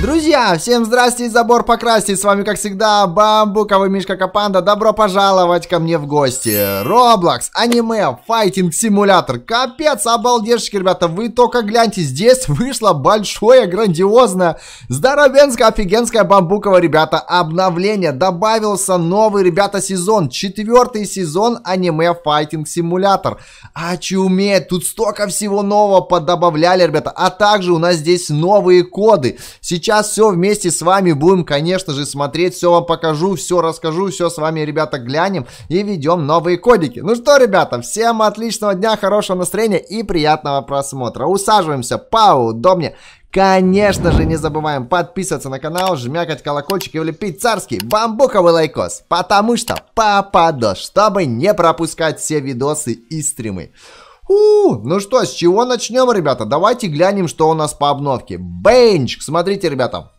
Друзья, всем здрасте и забор покрасить, С вами, как всегда, бамбуковый Мишка Капанда. Добро пожаловать ко мне в гости. Роблокс, аниме, файтинг, симулятор. Капец, обалдешки, ребята. Вы только гляньте, здесь вышло большое, грандиозное, здоровенское, офигенское бамбуковое, ребята, обновление. Добавился новый, ребята, сезон. Четвертый сезон аниме файтинг симулятор. Очуметь, тут столько всего нового подобавляли, ребята. А также у нас здесь новые коды. Сейчас сейчас все вместе с вами будем, конечно же, смотреть. Все вам покажу, все расскажу, все с вами, ребята, глянем и ведем новые кодики. Ну что, ребята, всем отличного дня, хорошего настроения и приятного просмотра. Усаживаемся поудобнее. Конечно же, не забываем подписываться на канал, жмякать колокольчик и влепить царский бамбуковый лайкос, потому что попадешь, чтобы не пропускать все видосы и стримы. У, ну что, с чего начнем, ребята? Давайте глянем, что у нас по обновке. Бенч, смотрите, ребята.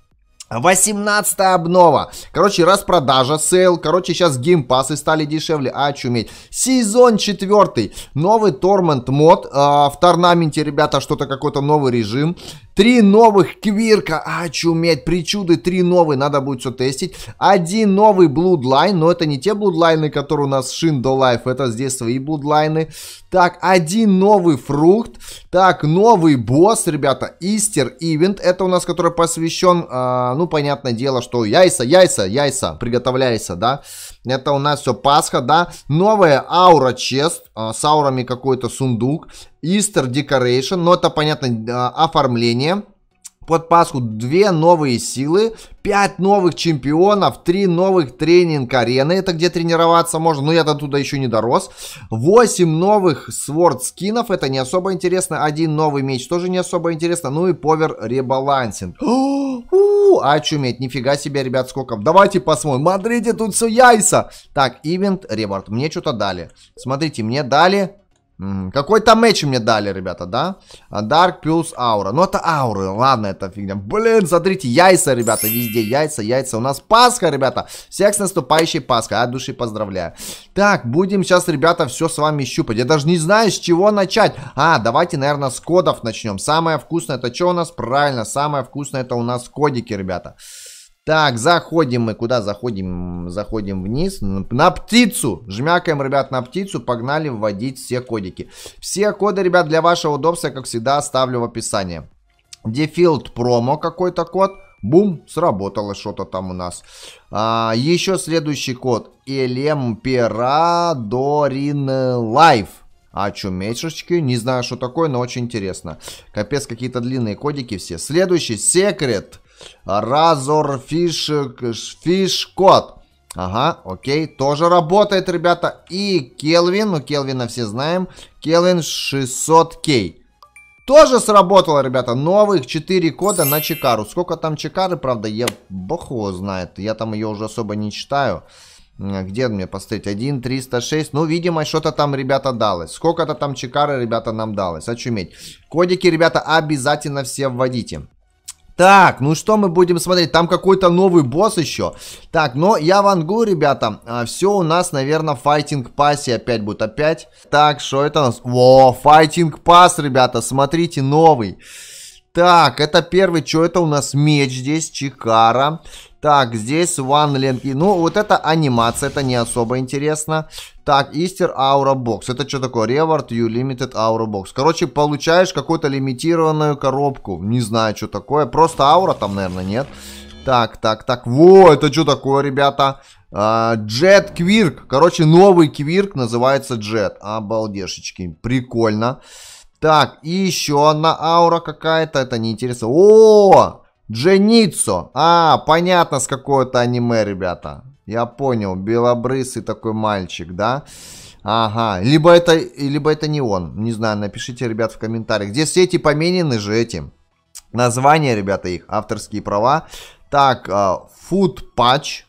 18 обнова. Короче, распродажа, сейл. Короче, сейчас геймпасы стали дешевле. А, чуметь. Сезон 4. Новый Тормент мод. А, в Торнаменте, ребята, что-то какой-то новый режим. Три новых Квирка. А, чуметь. Причуды три новые. Надо будет все тестить. Один новый bloodline, Но это не те Блудлайны, которые у нас Шиндо Лайф. Это здесь свои Блудлайны. Так, один новый фрукт. Так, новый босс, ребята. Истер Ивент. Это у нас, который посвящен... А, ну, понятное дело, что яйца, яйца, яйца, приготовляйся, да. Это у нас все Пасха, да. Новая аура чест, а, с аурами какой-то сундук. Easter Decoration, но это, понятно, а, оформление под Пасху две новые силы, пять новых чемпионов, три новых тренинг-арены, это где тренироваться можно, но я-то туда еще не дорос, восемь новых сворд-скинов, это не особо интересно, один новый меч тоже не особо интересно, ну и повер-ребалансинг. Очуметь, а нифига себе, ребят, сколько. Давайте посмотрим. Смотрите, тут все яйца. Так, ивент, реборд. Мне что-то дали. Смотрите, мне дали какой-то меч мне дали, ребята, да? А, Dark плюс аура. Ну, это ауры. Ладно, это фигня. Блин, смотрите, яйца, ребята, везде яйца, яйца. У нас Пасха, ребята. Всех с наступающей Пасхой. От души поздравляю. Так, будем сейчас, ребята, все с вами щупать. Я даже не знаю, с чего начать. А, давайте, наверное, с кодов начнем. Самое вкусное, это что у нас? Правильно, самое вкусное, это у нас кодики, ребята. Ребята. Так, заходим мы. Куда заходим? Заходим вниз. На птицу. Жмякаем, ребят, на птицу. Погнали вводить все кодики. Все коды, ребят, для вашего удобства, как всегда, оставлю в описании. Дефилд промо какой-то код. Бум, сработало что-то там у нас. А, еще следующий код. Элемперадорин Лайф. А чумечечки, не знаю, что такое, но очень интересно. Капец, какие-то длинные кодики все. Следующий, секрет. Разор фиш-код. Ага, окей, тоже работает, ребята. И Келвин, ну Келвина все знаем, Келвин 600К. Тоже сработало, ребята, новых 4 кода на Чикару. Сколько там Чикары, правда, я бог его знает, я там ее уже особо не читаю. Где мне поставить? 1, 306. Ну, видимо, что-то там, ребята, далось. Сколько-то там Чикары, ребята, нам далось. Очуметь. Кодики, ребята, обязательно все вводите. Так, ну что мы будем смотреть? Там какой-то новый босс еще. Так, но я вангу, ребята. А, все у нас, наверное, файтинг пассе опять будет. Опять. Так, что это у нас? Во, файтинг пас, ребята. Смотрите, новый. Так, это первый, что это у нас меч здесь, Чикара. Так, здесь One Lenky. Ну, вот это анимация, это не особо интересно. Так, Easter Aura Box. Это что такое? Reward You Limited Aura Box. Короче, получаешь какую-то лимитированную коробку. Не знаю, что такое. Просто аура там, наверное, нет. Так, так, так. Во, это что такое, ребята? Джет uh, Квирк. Короче, новый Квирк называется Джет. Обалдешечки. Прикольно. Так, и еще одна аура какая-то. Это неинтересно. О! Дженицо! А, понятно, с какого-то аниме, ребята. Я понял, белобрысый такой мальчик, да? Ага, либо это, либо это не он. Не знаю, напишите, ребят, в комментариях. Где все эти поменены же этим? Названия, ребята, их, авторские права. Так, а, Food Patch.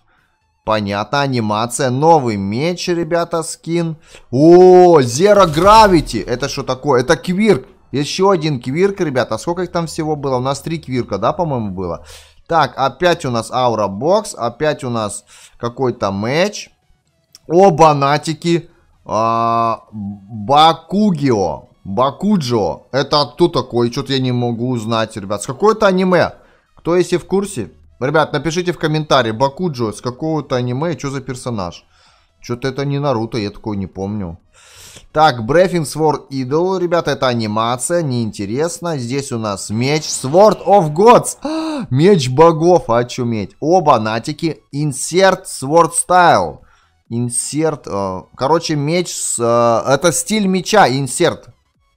Понятно, анимация. Новый меч, ребята, скин. О, Zero Gravity. Это что такое? Это Квирк. Еще один квирк, ребята. А сколько их там всего было? У нас три квирка, да, по-моему, было? Так, опять у нас аура бокс. Опять у нас какой-то меч. Оба натики. А, Бакугио. Бакуджо. Это кто такой? Что-то я не могу узнать, ребят. С какой-то аниме. Кто, если в курсе? Ребят, напишите в комментарии. Бакуджо, с какого-то аниме? Что за персонаж? Что-то это не Наруто, я такое не помню. Так, Брефин Sword idol, ребята, это анимация, неинтересно. Здесь у нас меч Sword of Gods, а, меч богов, очуметь. Оба натики, Insert Sword Style. Инсерт, э, короче, меч, с, э, это стиль меча, инсерт,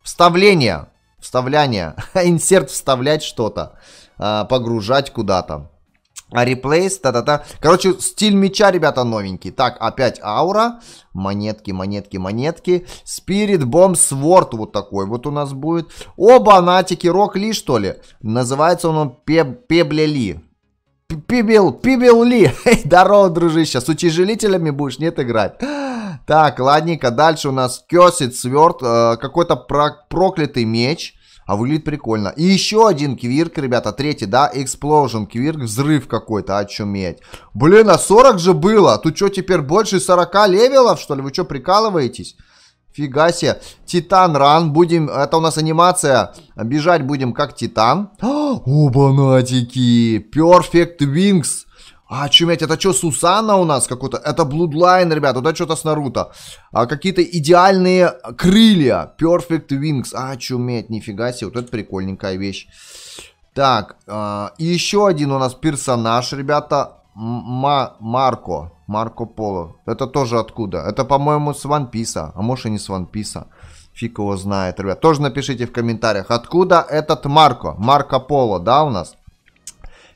вставление, вставляние, инсерт вставлять что-то, э, погружать куда-то. А реплейс, та-та-та. Короче, стиль меча, ребята, новенький. Так, опять аура. Монетки, монетки, монетки. Спирит Бомб Сворд вот такой вот у нас будет. Оба натики, Рок Ли, что ли? Называется он Пеб, пебляли Ли. Пибел, Пибел Ли. Эй, здорово, дружище. С утяжелителями будешь, нет, играть. Так, ладненько. Дальше у нас кесит сверт, Э, Какой-то проклятый меч. А выглядит прикольно. И еще один квирк, ребята, третий, да, Explosion квирк, взрыв какой-то, очуметь. Блин, а 40 же было, тут что теперь больше 40 левелов, что ли, вы что, прикалываетесь? Фига себе. Титан ран. Будем, это у нас анимация. Бежать будем как титан. О, банатики. Perfect Wings. А, чуметь, это что, Сусана у нас какой-то? Это Блудлайн, ребята, это что-то с Наруто. А, какие-то идеальные крылья. Perfect Wings. А, чуметь, нифига себе, вот это прикольненькая вещь. Так, э, и еще один у нас персонаж, ребята. Ма Марко. Марко Поло. Это тоже откуда? Это, по-моему, с Ван Писа. А может и не с Ван Писа. Фиг его знает, ребят. Тоже напишите в комментариях, откуда этот Марко. Марко Поло, да, у нас?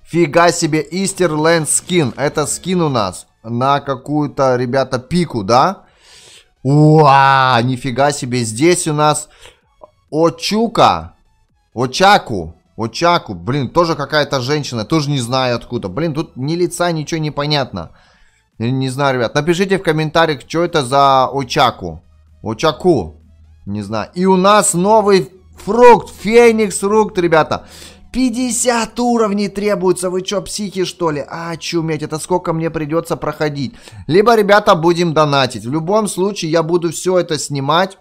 Фига себе, Истерленд скин. Это скин у нас на какую-то, ребята, пику, да? Уа, нифига себе. Здесь у нас Очука. Очаку. Очаку. Блин, тоже какая-то женщина. Тоже не знаю откуда. Блин, тут ни лица, ничего не понятно. Не знаю, ребят. Напишите в комментариях, что это за Очаку. Очаку. Не знаю. И у нас новый фрукт. Феникс фрукт, ребята. Ребята. 50 уровней требуется, вы чё, психи что ли? А, чуметь, это сколько мне придется проходить. Либо, ребята, будем донатить. В любом случае, я буду все это снимать.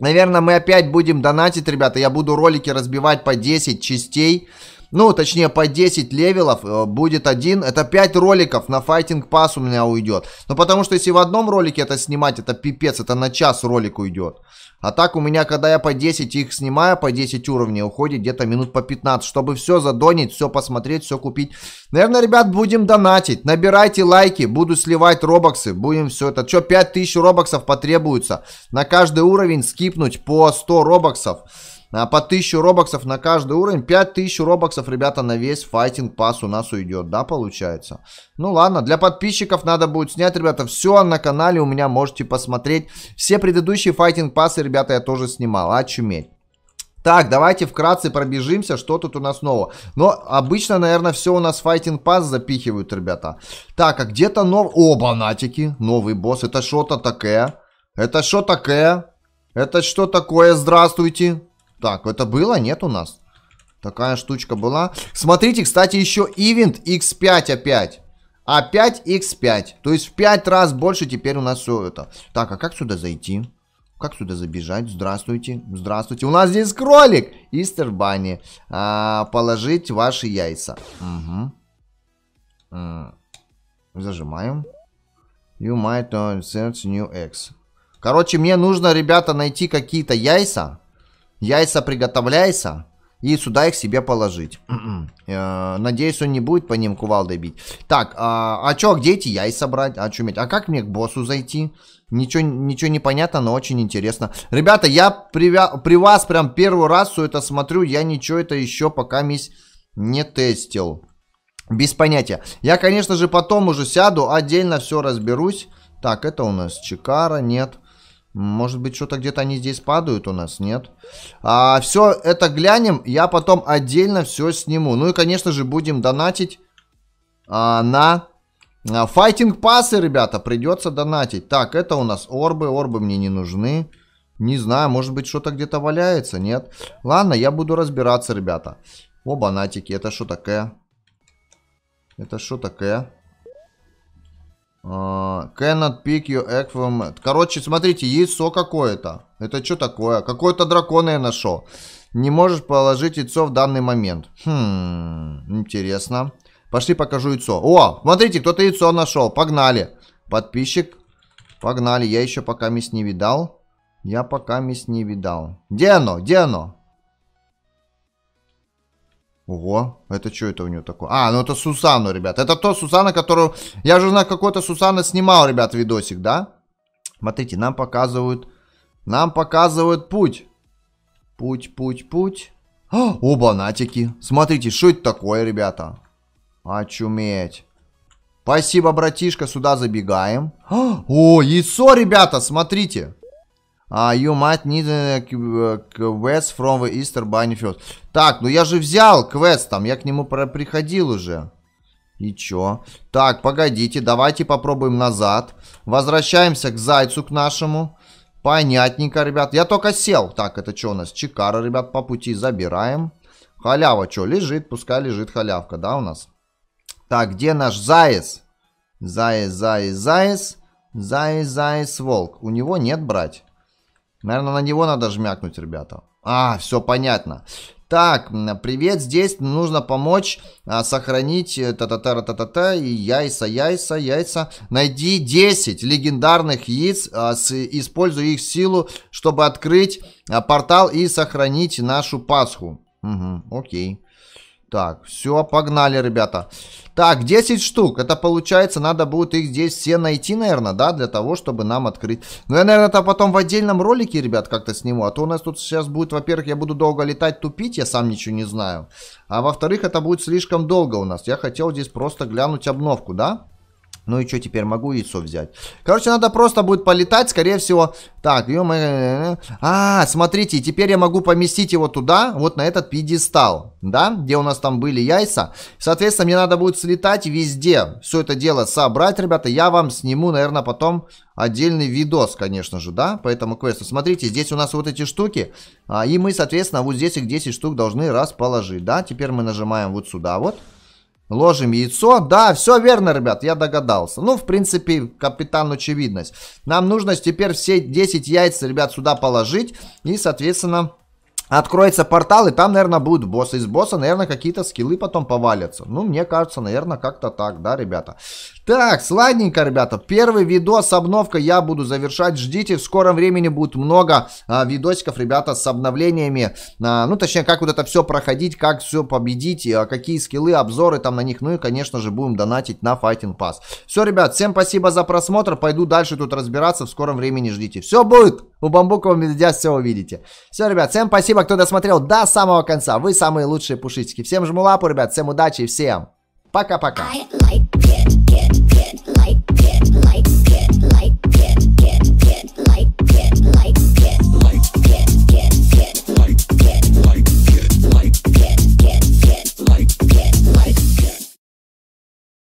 Наверное, мы опять будем донатить, ребята. Я буду ролики разбивать по 10 частей. Ну, точнее, по 10 левелов э, будет один. Это 5 роликов на файтинг пас у меня уйдет. Ну, потому что если в одном ролике это снимать, это пипец, это на час ролик уйдет. А так у меня, когда я по 10 их снимаю, по 10 уровней уходит где-то минут по 15, чтобы все задонить, все посмотреть, все купить. Наверное, ребят, будем донатить. Набирайте лайки, буду сливать робоксы, будем все это. Че, 5000 робоксов потребуется на каждый уровень скипнуть по 100 робоксов. А по 1000 робоксов на каждый уровень. 5000 робоксов, ребята, на весь файтинг пас у нас уйдет, да, получается? Ну ладно, для подписчиков надо будет снять, ребята, все на канале у меня можете посмотреть. Все предыдущие файтинг пасы, ребята, я тоже снимал, очуметь. Так, давайте вкратце пробежимся, что тут у нас нового. Но обычно, наверное, все у нас файтинг пас запихивают, ребята. Так, а где-то нов... О, банатики, новый босс. Это что-то такое? Это что такое? Это что такое? Здравствуйте. Так, это было? Нет у нас. Такая штучка была. Смотрите, кстати, еще ивент x5 опять. Опять а x5. То есть в 5 раз больше теперь у нас все это. Так, а как сюда зайти? Как сюда забежать? Здравствуйте, здравствуйте. У нас здесь кролик. Истер Банни. А, положить ваши яйца. Угу. Зажимаем. You might search new eggs. Короче, мне нужно, ребята, найти какие-то яйца. Яйца приготовляйся и сюда их себе положить. М-м. Э, надеюсь, он не будет по ним кувалдой бить. Так, а, а чё, где эти яйца брать? А чё, а как мне к боссу зайти? Ничего, ничего не понятно, но очень интересно. Ребята, я привя... при вас прям первый раз все это смотрю. Я ничего это еще пока мисс не тестил. Без понятия. Я, конечно же, потом уже сяду, отдельно все разберусь. Так, это у нас Чикара, нет. Может быть, что-то где-то они здесь падают у нас, нет? А, все это глянем, я потом отдельно все сниму. Ну и, конечно же, будем донатить а, на... Файтинг пасы, ребята, придется донатить. Так, это у нас орбы, орбы мне не нужны. Не знаю, может быть, что-то где-то валяется, нет? Ладно, я буду разбираться, ребята. О, банатики, это что такое? Это что такое? Uh, cannot pick your egg from... Короче, смотрите, яйцо какое-то. Это что такое? Какое-то дракона я нашел. Не можешь положить яйцо в данный момент. Хм, интересно. Пошли покажу яйцо. О, смотрите, кто-то яйцо нашел. Погнали. Подписчик. Погнали. Я еще пока мисс не видал. Я пока мисс не видал. Где оно? Где оно? Ого, это что это у нее такое? А, ну это Сусану, ребят. Это то Сусана, которую... Я же на какой-то Сусана снимал, ребят, видосик, да? Смотрите, нам показывают... Нам показывают путь. Путь, путь, путь. О, а, оба натики. Смотрите, что это такое, ребята? Очуметь. Спасибо, братишка, сюда забегаем. А, о, яйцо, ребята, смотрите. А you might need a quest from the Easter Bunny first. Так, ну я же взял квест там, я к нему приходил уже. И чё? Так, погодите, давайте попробуем назад. Возвращаемся к зайцу к нашему. Понятненько, ребят. Я только сел. Так, это что у нас? Чикара, ребят, по пути забираем. Халява что, лежит? Пускай лежит халявка, да, у нас? Так, где наш заяц? Заяц, заяц, заяц. Заяц, заяц, волк. У него нет брать. Наверное, на него надо жмякнуть, ребята. А, все понятно. Так, привет, здесь нужно помочь а, сохранить та та та та та та и яйца, яйца, яйца. Найди 10 легендарных яиц, а, с, используй их силу, чтобы открыть а, портал и сохранить нашу Пасху. Угу, окей. Так, все, погнали, ребята. Так, 10 штук. Это получается, надо будет их здесь все найти, наверное, да, для того, чтобы нам открыть. Ну, я, наверное, это потом в отдельном ролике, ребят, как-то сниму. А то у нас тут сейчас будет, во-первых, я буду долго летать, тупить, я сам ничего не знаю. А во-вторых, это будет слишком долго у нас. Я хотел здесь просто глянуть обновку, да? Ну и что теперь, могу яйцо взять? Короче, надо просто будет полетать, скорее всего. Так, ё -моё. Э, э. А, смотрите, теперь я могу поместить его туда, вот на этот пьедестал, да, где у нас там были яйца. Соответственно, мне надо будет слетать везде, все это дело собрать, ребята. Я вам сниму, наверное, потом отдельный видос, конечно же, да, по этому квесту. Смотрите, здесь у нас вот эти штуки, а, и мы, соответственно, вот здесь их 10 штук должны расположить, да. Теперь мы нажимаем вот сюда вот. Ложим яйцо. Да, все верно, ребят, я догадался. Ну, в принципе, капитан очевидность. Нам нужно теперь все 10 яиц, ребят, сюда положить. И, соответственно, откроется портал, и там, наверное, будут боссы Из босса, наверное, какие-то скиллы потом повалятся. Ну, мне кажется, наверное, как-то так, да, ребята? Так, сладненько, ребята. Первый видос, обновка я буду завершать. Ждите, в скором времени будет много а, видосиков, ребята, с обновлениями. А, ну, точнее, как вот это все проходить, как все победить, а, какие скиллы, обзоры там на них. Ну и, конечно же, будем донатить на Fighting Pass. Все, ребят, всем спасибо за просмотр. Пойду дальше тут разбираться. В скором времени ждите. Все будет! У бамбукового медведя все увидите. Все, ребят, всем спасибо, кто досмотрел до самого конца. Вы самые лучшие пушистики. Всем жму лапу, ребят, всем удачи и всем пока-пока.